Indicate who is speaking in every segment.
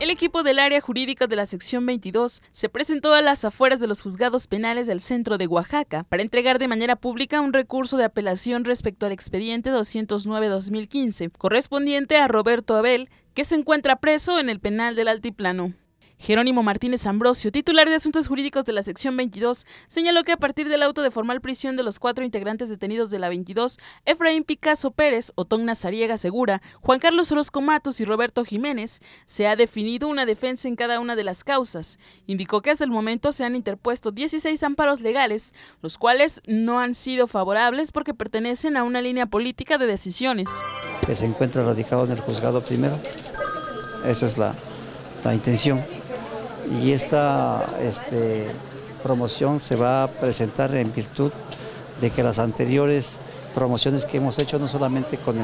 Speaker 1: El equipo del área jurídica de la sección 22 se presentó a las afueras de los juzgados penales del centro de Oaxaca para entregar de manera pública un recurso de apelación respecto al expediente 209-2015 correspondiente a Roberto Abel, que se encuentra preso en el penal del Altiplano. Jerónimo Martínez Ambrosio, titular de Asuntos Jurídicos de la sección 22, señaló que a partir del auto de formal prisión de los cuatro integrantes detenidos de la 22, Efraín Picasso Pérez, Otón Nazariega Segura, Juan Carlos Orozco Matos y Roberto Jiménez, se ha definido una defensa en cada una de las causas. Indicó que hasta el momento se han interpuesto 16 amparos legales, los cuales no han sido favorables porque pertenecen a una línea política de decisiones.
Speaker 2: Que se encuentra radicado en el juzgado primero. Esa es la, la intención y esta este, promoción se va a presentar en virtud de que las anteriores promociones que hemos hecho, no solamente con,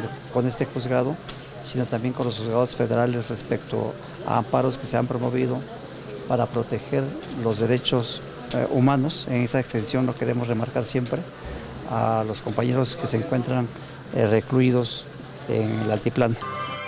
Speaker 2: este juzgado, sino también con los juzgados federales respecto a amparos que se han promovido para proteger los derechos eh, humanos. En esa extensión lo queremos remarcar siempre a los compañeros que se encuentran eh, recluidos en el altiplano.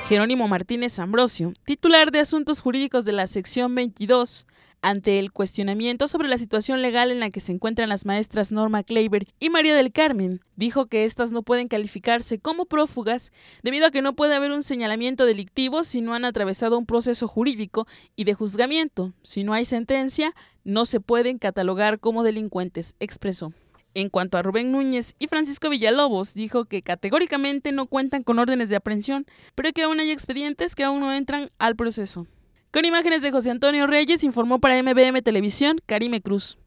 Speaker 2: Jerónimo
Speaker 1: Martínez Ambrosio, titular de Asuntos Jurídicos de la sección 22, ante el cuestionamiento sobre la situación legal en la que se encuentran las maestras Norma Kleiber y María del Carmen, dijo que estas no pueden calificarse como prófugas debido a que no puede haber un señalamiento delictivo si no han atravesado un proceso jurídico y de juzgamiento. Si no hay sentencia, no se pueden catalogar como delincuentes, expresó. En cuanto a Rubén Núñez y Francisco Villalobos, dijo que categóricamente no cuentan con órdenes de aprehensión, pero que aún hay expedientes que aún no entran al proceso. Con imágenes de José Antonio Reyes, informó para MBM Televisión, Karime Cruz.